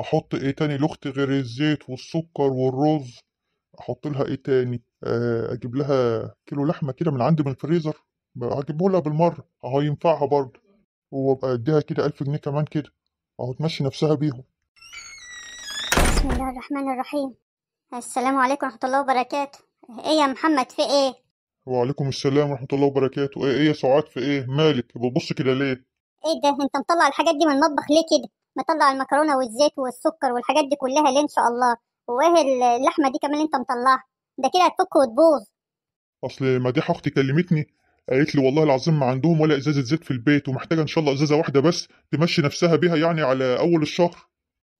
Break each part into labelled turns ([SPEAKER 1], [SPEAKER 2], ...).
[SPEAKER 1] احط ايه تاني لاختي غير الزيت والسكر والرز احط لها ايه تاني آه، اجيب لها كيلو لحمه كده من عندي من الفريزر اجيبه لها بالمره اهو ينفعها برضه وابقى اديها كده 1000 جنيه كمان كده اهو تمشي نفسها بيهم
[SPEAKER 2] بسم الله الرحمن الرحيم السلام عليكم ورحمه الله وبركاته ايه يا محمد في ايه
[SPEAKER 1] وعليكم السلام ورحمه الله وبركاته ايه ايه يا سعاد في ايه مالك بتبص كده ليه
[SPEAKER 2] ايه ده انت مطلع الحاجات دي من المطبخ ليه كده مطلع المكرونه والزيت والسكر والحاجات دي كلها ليه ان شاء الله وايه اللحمه دي كمان اللي انت مطلعها ده كده هتفك وتبوظ
[SPEAKER 1] اصل مديحه اختي كلمتني قالت لي والله العظيم ما عندهم ولا ازازه زيت في البيت ومحتاجه ان شاء الله ازازه واحده بس تمشي نفسها بيها يعني على اول الشهر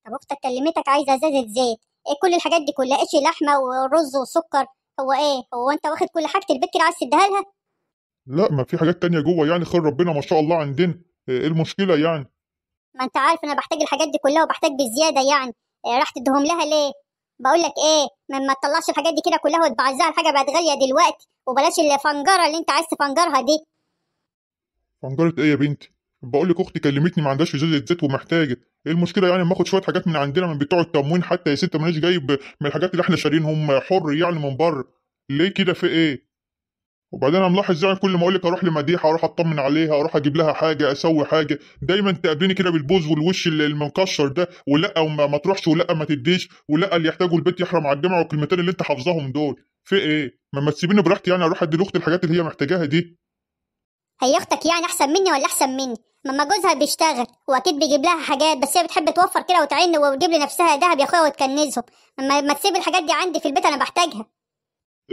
[SPEAKER 2] طب اختك كلمتك عايزه ازازه زيت ايه كل الحاجات دي كلها ايش لحمه ورز وسكر هو ايه هو انت واخد كل حاجه البيت كده عايز تديها لها
[SPEAKER 1] لا ما في حاجات تانية جوه يعني خير ربنا ما شاء الله عندنا ايه المشكله يعني
[SPEAKER 2] ما انت عارف انا بحتاج الحاجات دي كلها وبحتاج بزياده يعني آه، راح تديهم لها ليه بقول لك ايه ما, تطلعش الحاجات دي كده كلها وتبعزها الحاجه بقت غاليه دلوقتي وبلاش الفنجره اللي انت عايز تفنجرها دي
[SPEAKER 1] فنجره ايه يا بنتي بقول لك اختي كلمتني ما عندهاش ازازه زيت ومحتاجه ايه المشكله يعني ما اخد شويه حاجات من عندنا من بتوع التموين حتى يا ست مانيش جايب من الحاجات اللي احنا شارينهم حر يعني من بره ليه كده في ايه وبعدين انا ملاحظ يعني كل ما اقول لك اروح لمديحه اروح اطمن عليها اروح اجيب لها حاجه اسوي حاجه دايما تقابلني كده بالبوز والوش المكشر ده ولا وما ما تروحش ولا ما تديش ولا اللي يحتاجه البيت يحرم على الجامع والكلمتين اللي انت حافظاهم دول في ايه ما ما تسيبيني براحتي يعني اروح ادي لاختي الحاجات اللي هي محتاجاها دي
[SPEAKER 2] هي اختك يعني احسن مني ولا احسن مني ماما جوزها بيشتغل واكيد بيجيب لها حاجات بس هي بتحب توفر كده وتعين وتجيب لنفسها ذهب يا اخويا وتكنزهم ما تسيب الحاجات دي عندي في البيت انا بحتاجها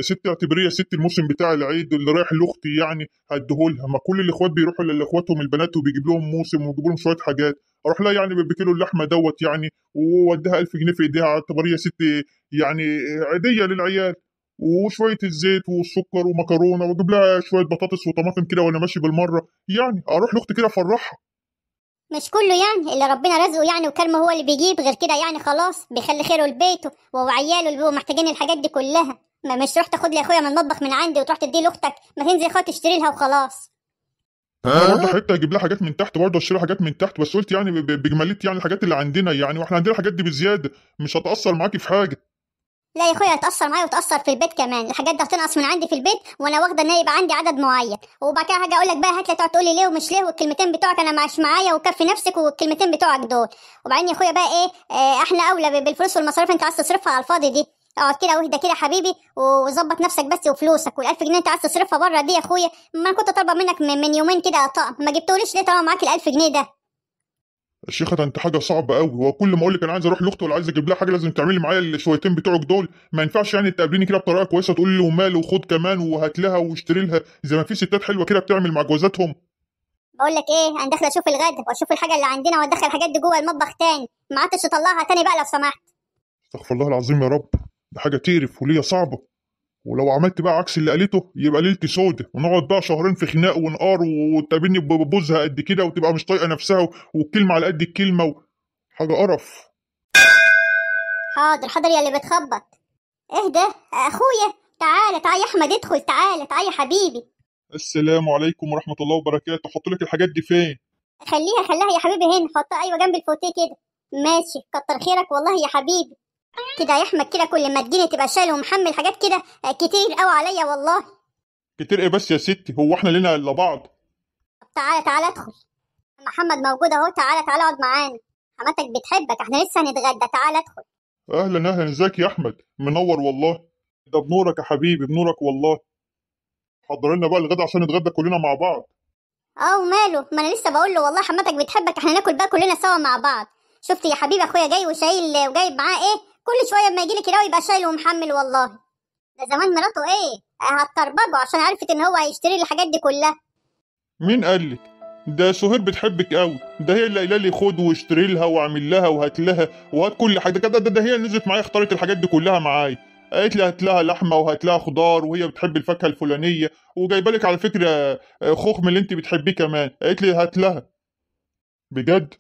[SPEAKER 1] ست اعتبريه ست الموسم بتاع العيد اللي رايح لاختي يعني هديهولها ما كل الاخوات بيروحوا لاخواتهم البنات وبيجيب لهم موسم وبيجيب لهم شويه حاجات اروح لها يعني بكيلو اللحمه دوت يعني واديها 1000 جنيه في ايديها اعتبريه ست يعني عيديه للعيال وشويه الزيت والسكر ومكرونه واجيب لها شويه بطاطس وطماطم كده وانا ماشي بالمره يعني اروح لاختي كده افرحها
[SPEAKER 2] مش كله يعني اللي ربنا رزقه يعني وكرمه هو اللي بيجيب غير كده يعني خلاص بيخلي خيره لبيته وعياله اللي بيبقوا محتاجين الحاجات دي كلها ما مش تروح تاخد لي اخويا من المطبخ من عندي وتروح تديه لاختك ما تنزل اخويا تشتري لها وخلاص
[SPEAKER 1] ها برضه حته اجيب لها حاجات من تحت برضه اشتري حاجات من تحت بس قلت يعني بجماليت يعني الحاجات اللي عندنا يعني واحنا عندنا الحاجات دي بزياده مش هتاثر معاكي في حاجه
[SPEAKER 2] لا يا اخويا هتاثر معايا وتاثر في البيت كمان الحاجات دي هتنقص من عندي في البيت وانا واخده ان يبقى عندي عدد معين وبعد كده هاجي اقول لك بقى هات لي تقعد تقول لي ليه ومش ليه والكلمتين بتوعك انا مش معايا وكفي نفسك والكلمتين بتوعك دول وبعدين يا اخويا بقى ايه, آه، احنا اولى بالفلوس والمصاريف انت عايز تصرفها على الفاضي دي اقعد كده واهدى كده حبيبي وظبط نفسك بس وفلوسك والألف جنيه انت عايز تصرفها بره دي يا اخويا ما كنت طالبه منك من يومين كده طقم ما جبتوليش ليه طالما معاك ال1000 جنيه ده
[SPEAKER 1] الشيخة ده انت حاجة صعبة قوي هو كل ما اقول لك انا عايز اروح لاختي ولا عايز اجيب لها حاجة لازم تعملي معايا الشويتين بتوعك دول ما ينفعش يعني تقابليني كده بطريقة كويسة تقول لي ومال وخد كمان وهات لها واشتري لها زي ما في ستات حلوة كده بتعمل مع جوازاتهم
[SPEAKER 2] بقول لك ايه انا داخله اشوف الغدا واشوف الحاجه اللي عندنا وادخل الحاجات دي جوه المطبخ تاني ما عادش اطلعها تاني بقى لو سمحت
[SPEAKER 1] استغفر الله العظيم يا رب ده حاجة تقرف وليا صعبة ولو عملت بقى عكس اللي قالته يبقى ليلتي سودة ونقعد بقى شهرين في خناق ونقار وتقابلني ببوزها قد كده وتبقى مش طايقة نفسها والكلمة على قد الكلمة حاجة قرف
[SPEAKER 2] حاضر حاضر يا اللي بتخبط ده اخويا تعالى تعالى يا احمد ادخل تعالى تعالى يا حبيبي
[SPEAKER 1] السلام عليكم ورحمة الله وبركاته حط لك الحاجات دي فين
[SPEAKER 2] خليها خليها يا حبيبي هنا حطها ايوه جنب الفوتيه كده ماشي كتر خيرك والله يا حبيبي كده يا احمد كده كل ما تجيني تبقى شايل ومحمل حاجات كده آه، كتير قوي عليا والله
[SPEAKER 1] كتير ايه بس يا ستي هو احنا لنا الا بعض
[SPEAKER 2] طب تعالى تعالى ادخل محمد موجود اهو تعالى تعالى اقعد معانا حماتك بتحبك احنا لسه هنتغدى تعالى ادخل
[SPEAKER 1] اهلا اهلا ازيك يا احمد منور والله ده بنورك يا حبيبي بنورك والله حضر لنا بقى الغدا عشان نتغدى كلنا مع بعض
[SPEAKER 2] اه وماله ما انا لسه بقول له والله حماتك بتحبك احنا ناكل بقى كلنا سوا مع بعض شفت يا حبيبي اخويا جاي وشايل وجايب معاه ايه كل شويه اما لي كده يبقى شايل ومحمل والله ده زمان مراته ايه هتربجه عشان عرفت ان هو هيشتري الحاجات دي كلها
[SPEAKER 1] مين قال لك ده سهير بتحبك قوي ده هي اللي قايله لي خد واشتري لها واعمل لها وهات لها وهات كل حاجه ده, ده, ده هي اللي نزلت معايا اختارت الحاجات دي كلها معايا قالت لي هات لها لحمه وهات لها خضار وهي بتحب الفاكهه الفلانيه وجايبه لك على فكره آه، خوخ من اللي انت بتحبيه كمان قالت لي هات لها بجد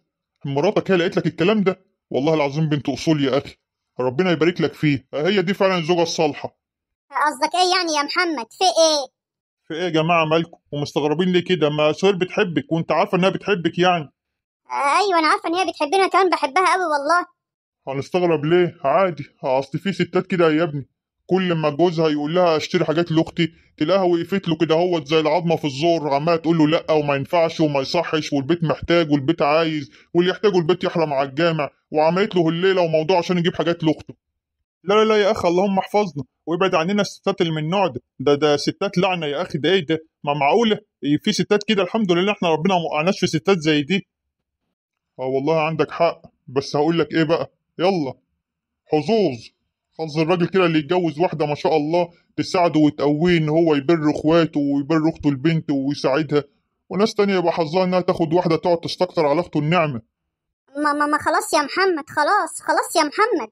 [SPEAKER 1] مراتك هي اللي قالت لك الكلام ده والله العظيم بنت اصول يا اخي ربنا يبارك لك فيه هي دي فعلا الزوجه الصالحه
[SPEAKER 2] قصدك ايه يعني يا محمد في ايه
[SPEAKER 1] في ايه يا جماعه مالكم ومستغربين ليه كده ما سهير بتحبك وانت عارفه انها بتحبك يعني
[SPEAKER 2] ايوه انا عارفه ان هي بتحبني انا كمان بحبها قوي والله
[SPEAKER 1] هنستغرب ليه عادي اصل في ستات كده يا ابني كل ما جوزها يقول لها اشتري حاجات لاختي تلاقيها وقفت له كده هوت زي العظمه في الزور عماله تقول له لا وما ينفعش وما يصحش والبيت محتاج والبيت عايز واللي يحتاجه البيت يحلم على الجامع وعملت له الليله وموضوع عشان يجيب حاجات لاخته لا لا لا يا اخي اللهم احفظنا وابعد عننا الستات اللي من النوع ده ده ده ستات لعنه يا اخي ده ايه ده ما معقوله في ستات كده الحمد لله احنا ربنا ما وقعناش في ستات زي دي اه والله عندك حق بس هقول لك ايه بقى يلا حظوظ خلص الراجل كده اللي يتجوز واحده ما شاء الله تساعده وتقويه ان هو يبر اخواته ويبر اخته البنت ويساعدها وناس تانية يبقى حظها انها تاخد واحده تقعد تستكتر على اخته النعمه
[SPEAKER 2] ما ما ما خلاص يا محمد خلاص خلاص يا محمد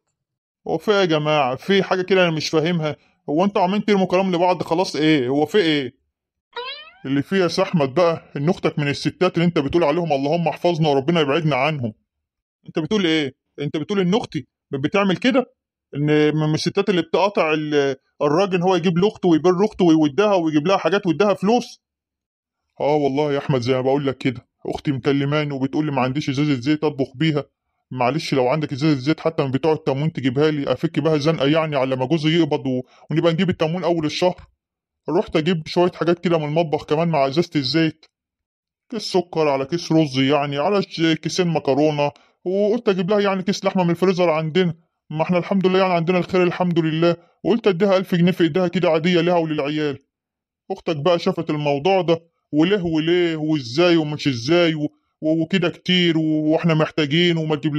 [SPEAKER 1] هو في إيه يا جماعه في حاجه كده انا مش فاهمها هو انتوا عاملين ترموا كلام لبعض خلاص ايه هو في ايه اللي فيها سحمد بقى ان اختك من الستات اللي انت بتقول عليهم اللهم احفظنا وربنا يبعدنا عنهم انت بتقول ايه انت بتقول ان اختي بتعمل كده ان من الستات اللي بتقاطع الراجل هو يجيب لاخته ويبر اخته ويودها ويجيب لها حاجات ويديها فلوس اه والله يا احمد زي ما بقول لك كده اختي مكلماني وبتقول لي ما عنديش ازازه زيت اطبخ بيها معلش لو عندك ازازه زيت حتى من بتوع التموين تجيبها لي افك بها زنقه يعني على ما جوزي يقبض و... ونبقى نجيب التموين اول الشهر رحت اجيب شويه حاجات كده من المطبخ كمان مع ازازه الزيت كيس سكر على كيس رز يعني على كيسين مكرونه وقلت اجيب لها يعني كيس لحمه من الفريزر عندنا ما احنا الحمد لله يعني عندنا الخير الحمد لله وقلت اديها 1000 جنيه في ايدها كده عاديه لها وللعيال اختك بقى شافت الموضوع ده وليه وليه وازاي ومش ازاي و... وكده كتير واحنا محتاجين وما تجيب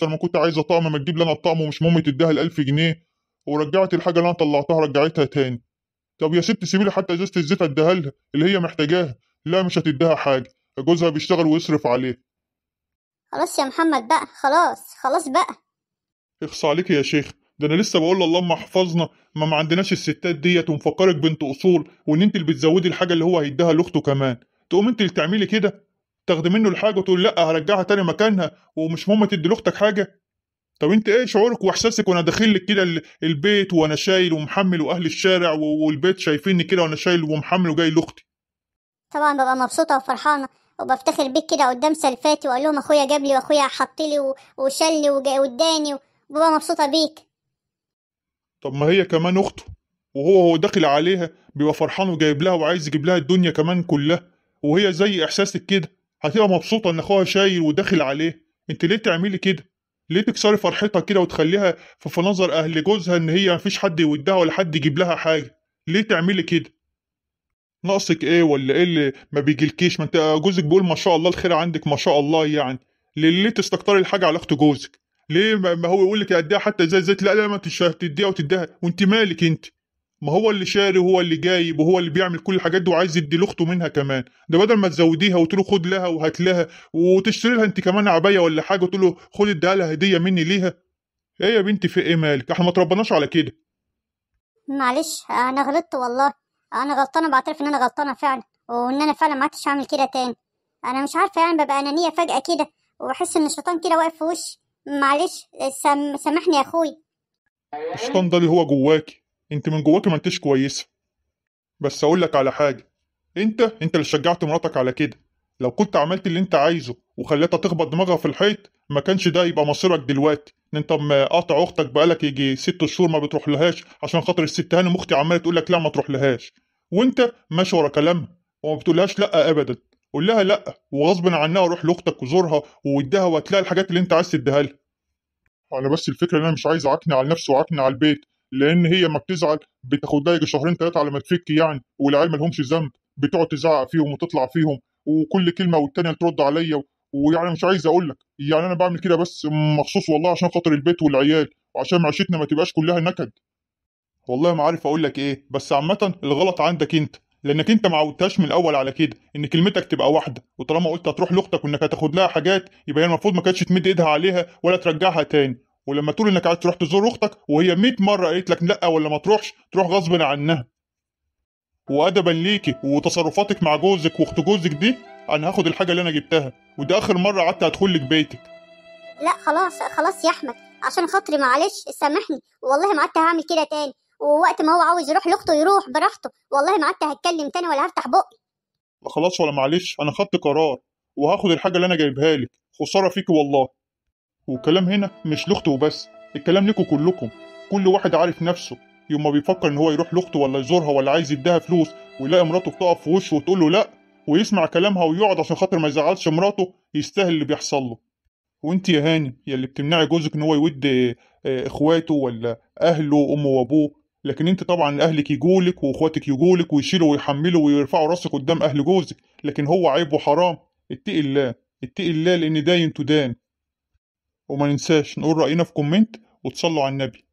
[SPEAKER 1] طب ما كنت عايزه طقم ما تجيب لنا الطقم ومش مهم تديها ال 1000 جنيه ورجعت الحاجه اللي انا طلعتها رجعتها تاني طب يا ست سيبي لي حتى ازازه الزيت اديها لها اللي هي محتاجاها لا مش هتديها حاجه جوزها بيشتغل ويصرف عليه
[SPEAKER 2] خلاص يا محمد بقى خلاص خلاص بقى
[SPEAKER 1] اخص عليك يا شيخ ده انا لسه بقول اللهم احفظنا ما ما عندناش الستات ديت ومفكرك بنت اصول وان انت اللي بتزودي الحاجه اللي هو هيديها لاخته كمان تقوم انت اللي تعملي كده تاخدي منه الحاجه وتقول لا هرجعها تاني مكانها ومش مهم تدي لاختك حاجه طب انت ايه شعورك واحساسك وانا داخل لك كده البيت وانا شايل ومحمل واهل الشارع والبيت شايفيني كده وانا شايل ومحمل وجاي لاختي
[SPEAKER 2] طبعا ببقى مبسوطه وفرحانه وبفتخر بيك كده قدام سلفاتي واقول لهم اخويا جاب لي واخويا حط لي وشال لي واداني بابا مبسوطة بيك
[SPEAKER 1] طب ما هي كمان أخته وهو هو داخل عليها بيبقى فرحان وجايب لها وعايز يجيب لها الدنيا كمان كلها وهي زي إحساسك كده هتبقى مبسوطة إن أخوها شايل وداخل عليه أنت ليه تعملي كده؟ ليه تكسري فرحتها كده وتخليها في نظر أهل جوزها إن هي مفيش حد يودها ولا حد يجيب لها حاجة؟ ليه تعملي كده؟ ناقصك ايه ولا ايه اللي ما بيجيلكيش ما انت جوزك بيقول ما شاء الله الخير عندك ما شاء الله يعني ليه تستكتري الحاجه على اخت جوزك ليه ما هو يقول لك اديها حتى زي زيت لا لا ما تديها وتديها وانت مالك انت ما هو اللي شاري وهو اللي جايب وهو اللي بيعمل كل الحاجات دي وعايز يدي لاخته منها كمان ده بدل ما تزوديها وتقول له خد لها وهات لها وتشتري لها انت كمان عبايه ولا حاجه وتقول له خد اديها لها هديه مني ليها ايه يا بنتي في ايه مالك احنا ما تربناش على كده
[SPEAKER 2] معلش انا غلطت والله انا غلطانه بعترف ان انا غلطانه فعلا وان انا فعلا ما عدتش اعمل كده تاني انا مش عارفه يعني ببقى انانيه فجاه كده واحس ان الشيطان كده واقف في وشي معلش سم... سامحني يا اخوي
[SPEAKER 1] الشيطان ده اللي هو جواكي انت من جواكي ما انتش كويسه بس اقول لك على حاجه انت انت اللي شجعت مراتك على كده لو كنت عملت اللي انت عايزه وخليتها تخبط دماغها في الحيط ما كانش ده يبقى مصيرك دلوقتي ان انت قاطع اختك بقالك يجي ست شهور ما بتروح لهاش عشان خاطر الست هانم اختي عماله تقول لك لا ما تروح لهاش وانت ماشي ورا كلامها وما بتقولهاش لا ابدا قول لها لا وغصب عنها روح لاختك وزورها واديها وهتلاقي الحاجات اللي انت عايز تديها لها انا بس الفكره ان انا مش عايز اعكن على نفسي واعكن على البيت لان هي ما بتزعل بتاخد لها شهرين ثلاثه على ما تفك يعني والعيال ما لهمش ذنب بتقعد تزعق فيهم وتطلع فيهم وكل كلمه والتانيه ترد عليا ويعني مش عايز اقول لك يعني انا بعمل كده بس مخصوص والله عشان خاطر البيت والعيال وعشان معيشتنا ما تبقاش كلها نكد والله ما عارف اقول لك ايه بس عامه الغلط عندك انت لانك انت ما عودتهاش من الاول على كده ان كلمتك تبقى واحده وطالما قلت هتروح لاختك وانك هتاخد لها حاجات يبقى هي المفروض ما كانتش تمد ايدها عليها ولا ترجعها تاني ولما تقول انك عايز تروح تزور اختك وهي 100 مره قالت لك لا ولا ما تروحش تروح غصب عنها وادبا ليكي وتصرفاتك مع جوزك واخت جوزك دي انا هاخد الحاجه اللي انا جبتها ودي اخر مره قعدت هدخل لك بيتك
[SPEAKER 2] لا خلاص خلاص يا احمد عشان خاطري معلش سامحني والله ما قعدت هعمل كده تاني ووقت ما هو عاوز يروح لاخته يروح براحته والله ما قعدت هتكلم تاني ولا هفتح بقي
[SPEAKER 1] خلاص ولا معلش انا خدت قرار وهاخد الحاجه اللي انا جايبها لك خساره فيكي والله والكلام هنا مش لاخته وبس الكلام لكم كلكم كل واحد عارف نفسه يوم ما بيفكر ان هو يروح لاخته ولا يزورها ولا عايز يديها فلوس ويلاقي مراته بتقف في وشه وتقول له لا ويسمع كلامها ويقعد عشان خاطر ما يزعلش مراته يستاهل اللي بيحصل له وانت يا هاني يا اللي بتمنعي جوزك ان هو يود آه، اخواته ولا اهله وامه وابوه لكن انت طبعا اهلك يجولك واخواتك يجولك ويشيلوا ويحملوا ويرفعوا راسك قدام اهل جوزك لكن هو عيب وحرام اتقي الله اتقي الله لان داين تدان وما ننساش نقول راينا في كومنت وتصلوا على النبي